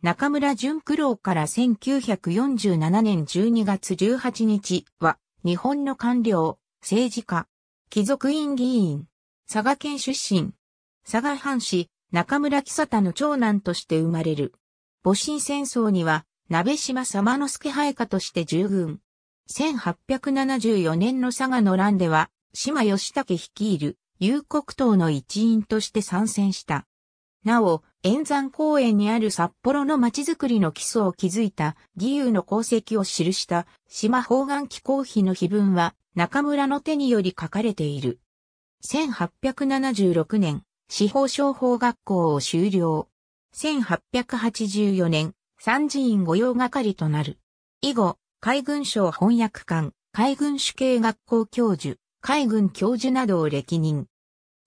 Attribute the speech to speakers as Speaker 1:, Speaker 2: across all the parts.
Speaker 1: 中村淳九郎から1947年12月18日は、日本の官僚、政治家、貴族院議員、佐賀県出身、佐賀藩士、中村喜佐田の長男として生まれる。戊辰戦争には、鍋島様之助配下として従軍。1874年の佐賀の乱では、島義武率いる、有国党の一員として参戦した。なお、円山公園にある札幌の街づくりの基礎を築いた義勇の功績を記した島方眼気候碑の碑文は中村の手により書かれている。1876年、司法商法学校を修了。1884年、三事院御用係となる。以後、海軍省翻訳官、海軍主計学校教授、海軍教授などを歴任。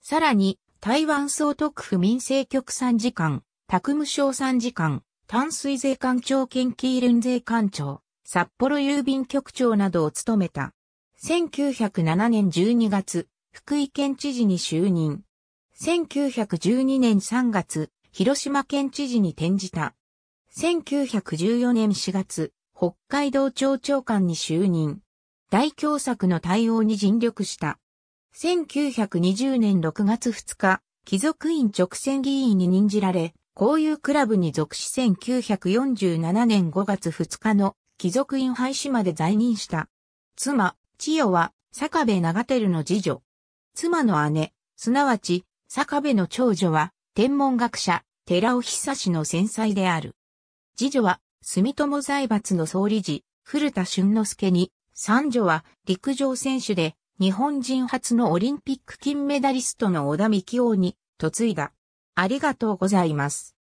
Speaker 1: さらに、台湾総督府民政局参事官、宅務省参事官、淡水税官庁研キールン税官庁、札幌郵便局長などを務めた。1907年12月、福井県知事に就任。1912年3月、広島県知事に転じた。1914年4月、北海道庁長官に就任。大凶作の対応に尽力した。1920年6月2日、貴族院直選議員に任じられ、交友クラブに属し1947年5月2日の貴族院廃止まで在任した。妻、千代は、坂部長照の次女。妻の姉、すなわち、坂部の長女は、天文学者、寺尾久氏の先妻である。次女は、住友財閥の総理事、古田俊之助に、三女は陸上選手で日本人初のオリンピック金メダリストの小田幹雄に嫁いだ。ありがとうござ
Speaker 2: います。